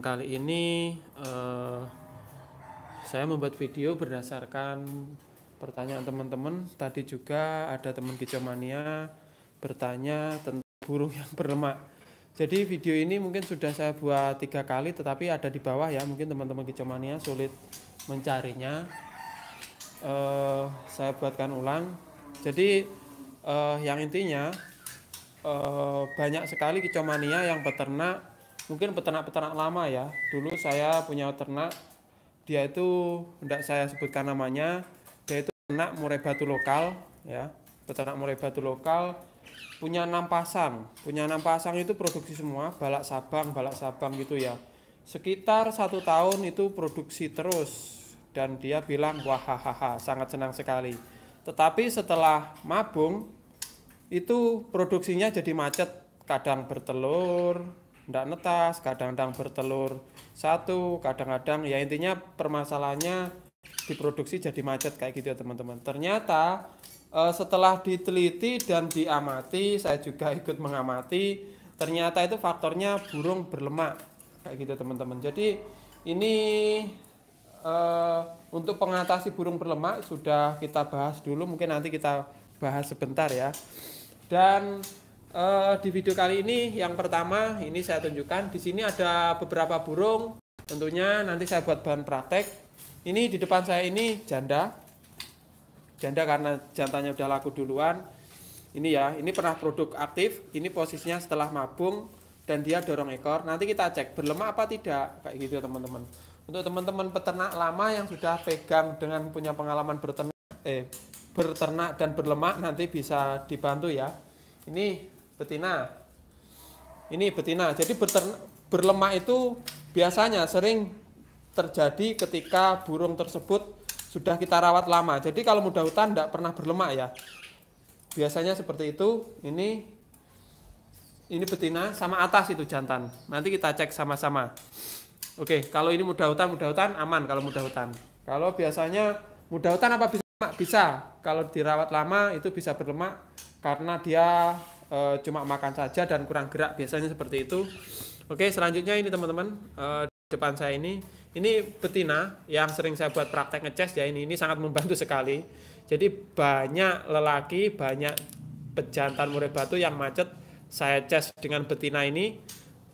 kali ini uh, saya membuat video berdasarkan pertanyaan teman-teman tadi juga ada teman kicomania bertanya tentang burung yang berlemak jadi video ini mungkin sudah saya buat tiga kali tetapi ada di bawah ya mungkin teman-teman kicomania sulit mencarinya uh, saya buatkan ulang jadi uh, yang intinya uh, banyak sekali kicomania yang peternak mungkin peternak-peternak lama ya. Dulu saya punya ternak, dia itu tidak saya sebutkan namanya, dia itu peternak murai batu lokal, ya, peternak murai batu lokal punya enam pasang, punya enam pasang itu produksi semua, balak sabang, balak sabang gitu ya. Sekitar satu tahun itu produksi terus dan dia bilang wah hahaha sangat senang sekali. Tetapi setelah mabung itu produksinya jadi macet, kadang bertelur, tidak netas, kadang-kadang bertelur satu, kadang-kadang ya intinya permasalahannya diproduksi jadi macet kayak gitu ya teman-teman. Ternyata eh, setelah diteliti dan diamati, saya juga ikut mengamati, ternyata itu faktornya burung berlemak kayak gitu teman-teman. Jadi ini eh, untuk pengatasi burung berlemak sudah kita bahas dulu mungkin nanti kita bahas sebentar ya dan Uh, di video kali ini yang pertama ini saya tunjukkan di sini ada beberapa burung tentunya nanti saya buat bahan praktek ini di depan saya ini janda janda karena jantannya udah laku duluan ini ya ini pernah produk aktif ini posisinya setelah mabung dan dia dorong ekor nanti kita cek berlemak apa tidak kayak gitu teman-teman untuk teman-teman peternak lama yang sudah pegang dengan punya pengalaman berternak eh berternak dan berlemak nanti bisa dibantu ya ini betina. Ini betina. Jadi berlemak itu biasanya sering terjadi ketika burung tersebut sudah kita rawat lama. Jadi kalau muda hutan tidak pernah berlemak ya. Biasanya seperti itu. Ini ini betina sama atas itu jantan. Nanti kita cek sama-sama. Oke, kalau ini muda hutan, muda hutan aman kalau muda hutan. Kalau biasanya muda hutan apa bisa? Bisa. Kalau dirawat lama itu bisa berlemak karena dia e, cuma makan saja dan kurang gerak biasanya seperti itu oke selanjutnya ini teman-teman e, depan saya ini ini betina yang sering saya buat praktek ngeces ya ini ini sangat membantu sekali jadi banyak lelaki banyak pejantan murai batu yang macet saya ces dengan betina ini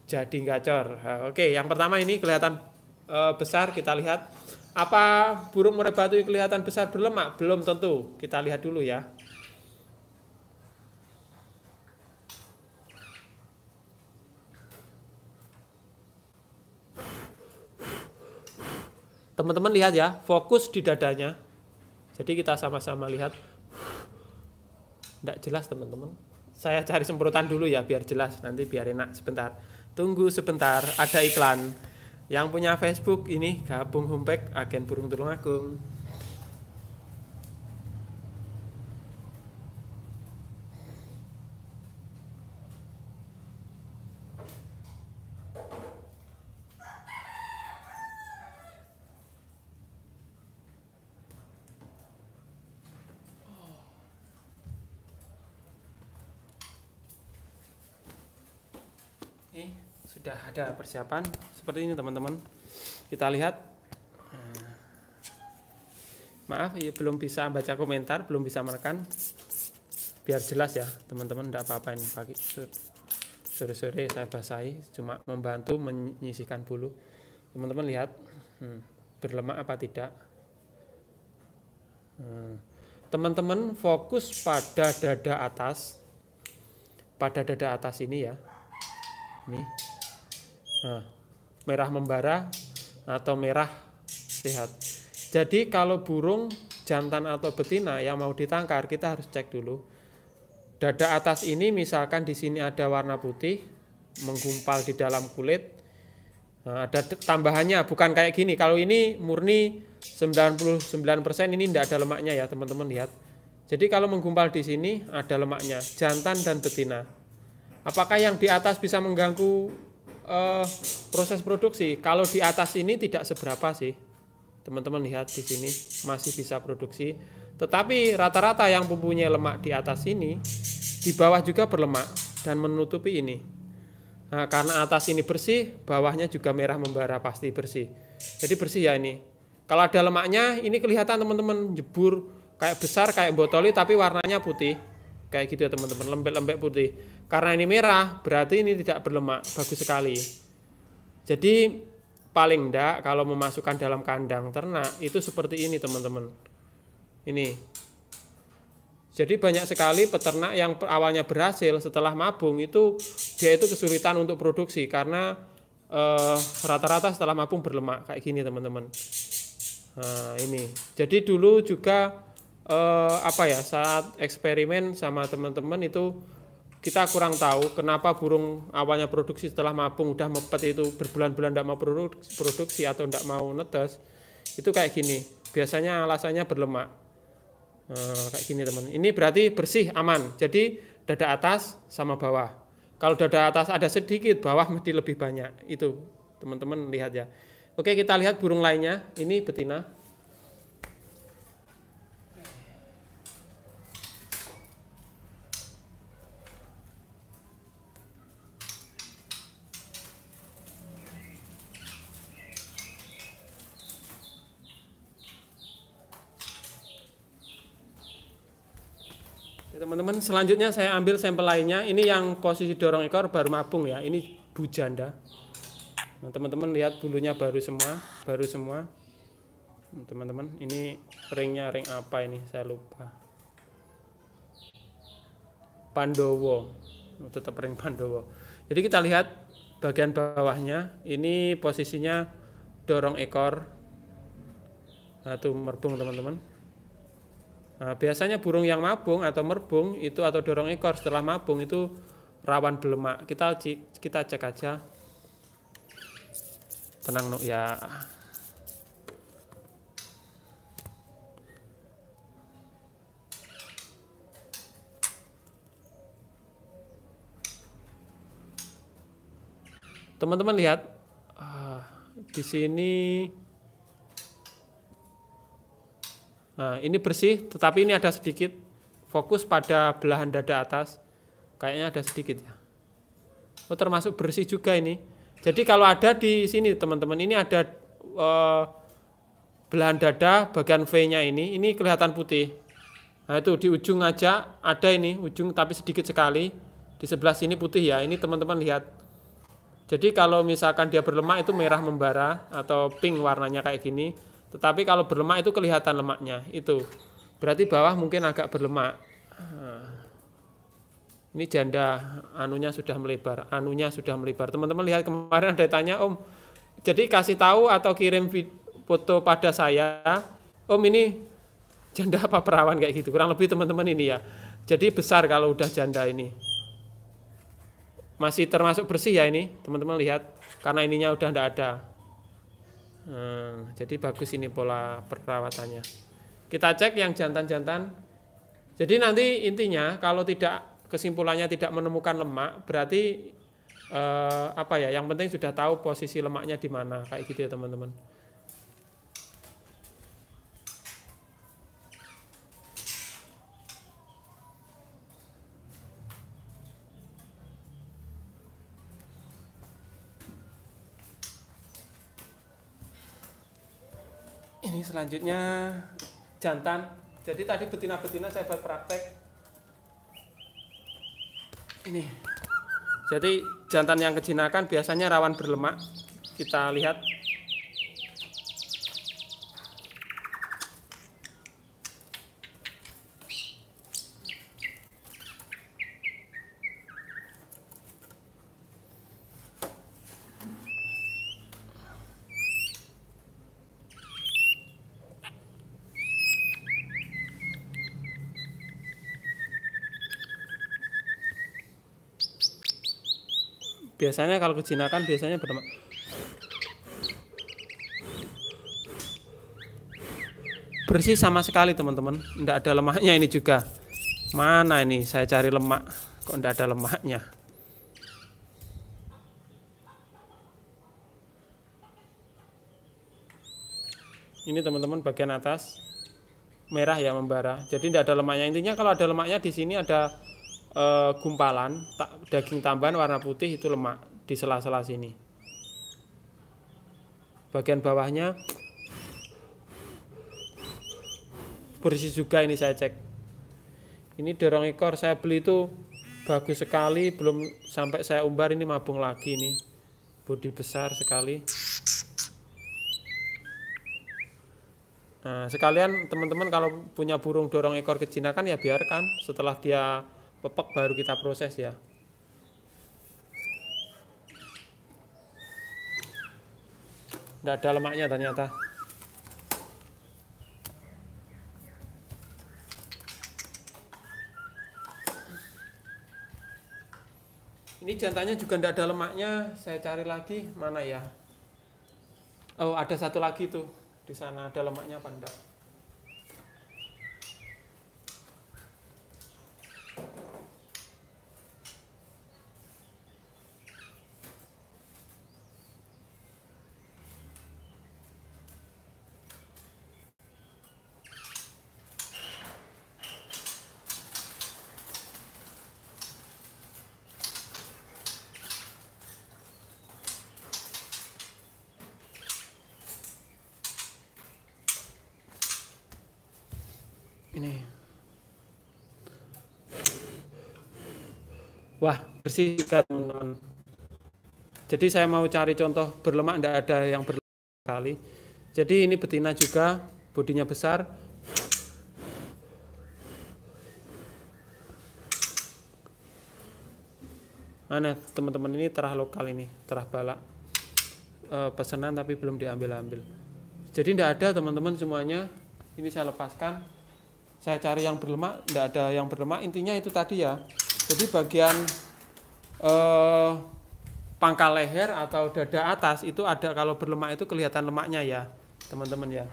jadi gacor oke yang pertama ini kelihatan e, besar kita lihat apa burung murai batu yang kelihatan besar berlemak belum tentu kita lihat dulu ya Teman-teman lihat ya, fokus di dadanya. Jadi kita sama-sama lihat. Tidak jelas teman-teman. Saya cari semprotan dulu ya biar jelas, nanti biar enak sebentar. Tunggu sebentar, ada iklan. Yang punya Facebook ini gabung Humpek Agen Burung agung. Oke, sudah ada persiapan seperti ini teman-teman. Kita lihat. Nah, maaf, ya belum bisa baca komentar, belum bisa menekan. Biar jelas ya, teman-teman, tidak apa-apa ini pagi sore-sore saya basahi, cuma membantu menyisihkan bulu. Teman-teman lihat, hmm, berlemak apa tidak. Hmm, teman-teman hmm, fokus pada dada atas, pada dada atas ini ya, ini nah, merah membara atau merah sehat. jadi kalau burung jantan atau betina yang mau ditangkar kita harus cek dulu dada atas ini misalkan di sini ada warna putih menggumpal di dalam kulit Nah, ada tambahannya bukan kayak gini. Kalau ini murni 99% ini tidak ada lemaknya ya, teman-teman lihat. Jadi kalau menggumpal di sini ada lemaknya, jantan dan betina. Apakah yang di atas bisa mengganggu uh, proses produksi? Kalau di atas ini tidak seberapa sih. Teman-teman lihat di sini masih bisa produksi. Tetapi rata-rata yang mempunyai lemak di atas ini di bawah juga berlemak dan menutupi ini. Nah, karena atas ini bersih, bawahnya juga merah membara pasti bersih. Jadi bersih ya ini. Kalau ada lemaknya, ini kelihatan teman-teman jebur kayak besar kayak botoli tapi warnanya putih kayak gitu ya teman-teman lembek-lembek putih karena ini merah berarti ini tidak berlemak bagus sekali jadi paling enggak kalau memasukkan dalam kandang ternak itu seperti ini teman-teman ini jadi banyak sekali peternak yang awalnya berhasil setelah mabung itu dia itu kesulitan untuk produksi karena eh, rata-rata setelah mabung berlemak kayak gini teman-teman nah ini jadi dulu juga uh, apa ya saat eksperimen sama teman-teman itu kita kurang tahu kenapa burung awalnya produksi setelah mabung udah mepet itu berbulan-bulan tidak mau produksi atau tidak mau netes itu kayak gini biasanya alasannya berlemak uh, kayak gini teman ini berarti bersih aman jadi dada atas sama bawah kalau dada atas ada sedikit bawah mesti lebih banyak itu teman-teman lihat ya oke kita lihat burung lainnya ini betina selanjutnya saya ambil sampel lainnya. Ini yang posisi dorong ekor baru mabung ya. Ini bujanda. Nah, teman-teman lihat bulunya baru semua, baru semua. Nah, teman-teman, ini ringnya ring apa ini? Saya lupa. Pandowo. Nah, tetap ring Pandowo. Jadi kita lihat bagian bawahnya. Ini posisinya dorong ekor. Nah, itu merbung teman-teman. Eh, biasanya burung yang mabung atau merbung itu atau dorong ekor setelah mabung itu rawan berlemak. Kita kita cek aja. Tenang, Nuk ya. Teman-teman lihat ah, di sini Nah, ini bersih, tetapi ini ada sedikit fokus pada belahan dada atas. Kayaknya ada sedikit ya. Oh, termasuk bersih juga ini. Jadi kalau ada di sini teman-teman, ini ada eh, belahan dada bagian V-nya ini, ini kelihatan putih. Nah, itu di ujung aja ada ini, ujung tapi sedikit sekali. Di sebelah sini putih ya. Ini teman-teman lihat. Jadi kalau misalkan dia berlemak itu merah membara atau pink warnanya kayak gini tetapi kalau berlemak itu kelihatan lemaknya itu. Berarti bawah mungkin agak berlemak. Nah. Ini janda anunya sudah melebar, anunya sudah melebar. Teman-teman lihat kemarin ada tanya Om. Jadi kasih tahu atau kirim foto pada saya, Om ini janda apa perawan kayak gitu. Kurang lebih teman-teman ini ya. Jadi besar kalau udah janda ini. Masih termasuk bersih ya ini, teman-teman lihat karena ininya udah tidak ada Eh, jadi bagus ini pola perawatannya. Kita cek yang jantan-jantan. Jadi nanti intinya kalau tidak kesimpulannya tidak menemukan lemak, berarti eh, apa ya? Yang penting sudah tahu posisi lemaknya di mana, kayak gitu ya teman-teman. ini selanjutnya jantan jadi tadi betina-betina saya buat praktek ini jadi jantan yang kejinakan biasanya rawan berlemak kita lihat biasanya kalau kejinakan biasanya berma bersih sama sekali teman-teman tidak ada lemaknya ini juga mana ini saya cari lemak kok tidak ada lemaknya ini teman-teman bagian atas merah ya membara jadi tidak ada lemaknya intinya kalau ada lemaknya di sini ada uh, gumpalan ta daging tambahan warna putih itu lemak di sela-sela sini bagian bawahnya bersih juga ini saya cek ini dorong ekor saya beli itu bagus sekali belum sampai saya umbar ini mabung lagi ini bodi besar sekali Nah, sekalian teman-teman kalau punya burung dorong ekor kecinakan ya biarkan setelah dia pepek baru kita proses ya nggak ada lemaknya ternyata ini jantannya juga tidak ada lemaknya saya cari lagi mana ya oh ada satu lagi tuh di sana ada lemaknya apa wah bersih juga teman-teman jadi saya mau cari contoh berlemak tidak ada yang berlemak sekali jadi ini betina juga bodinya besar mana teman-teman ini terah lokal ini terah balak e, pesanan tapi belum diambil-ambil jadi tidak ada teman-teman semuanya ini saya lepaskan saya cari yang berlemak tidak ada yang berlemak intinya itu tadi ya jadi bagian eh, pangkal leher atau dada atas itu ada kalau berlemak itu kelihatan lemaknya ya, teman-teman ya.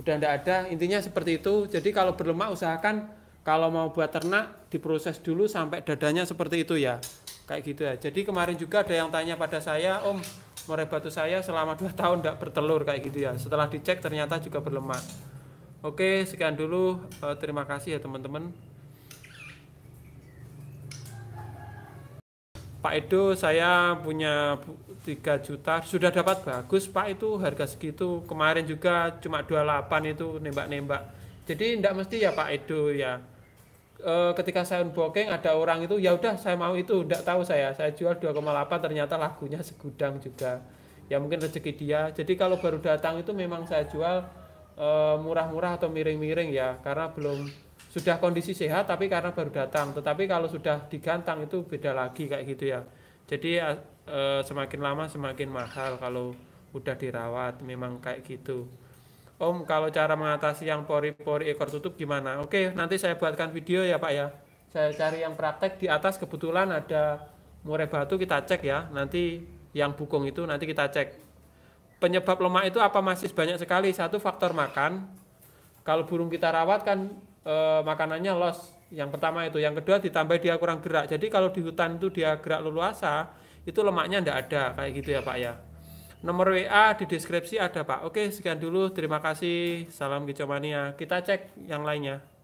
Udah tidak ada, intinya seperti itu. Jadi kalau berlemak usahakan kalau mau buat ternak diproses dulu sampai dadanya seperti itu ya. Kayak gitu ya. Jadi kemarin juga ada yang tanya pada saya, "Om, murai batu saya selama 2 tahun tidak bertelur kayak gitu ya." Setelah dicek ternyata juga berlemak. Oke, sekian dulu. Eh, terima kasih ya, teman-teman. Pak Edo saya punya 3 juta sudah dapat bagus Pak itu harga segitu kemarin juga cuma 28 itu nembak-nembak jadi tidak mesti ya Pak Edo ya e, ketika saya unboxing ada orang itu ya udah saya mau itu tidak tahu saya saya jual 2,8 ternyata lagunya segudang juga ya mungkin rezeki dia jadi kalau baru datang itu memang saya jual e, murah-murah atau miring-miring ya karena belum sudah kondisi sehat tapi karena baru datang tetapi kalau sudah digantang itu beda lagi kayak gitu ya jadi e, semakin lama semakin mahal kalau udah dirawat memang kayak gitu Om kalau cara mengatasi yang pori-pori ekor tutup gimana oke nanti saya buatkan video ya Pak ya saya cari yang praktek di atas kebetulan ada murai batu kita cek ya nanti yang bukung itu nanti kita cek penyebab lemak itu apa masih banyak sekali satu faktor makan kalau burung kita rawat kan Eh, makanannya los yang pertama itu yang kedua ditambah dia kurang gerak jadi kalau di hutan itu dia gerak leluasa itu lemaknya ndak ada kayak gitu ya pak ya nomor WA di deskripsi ada pak oke sekian dulu terima kasih salam kicomania kita cek yang lainnya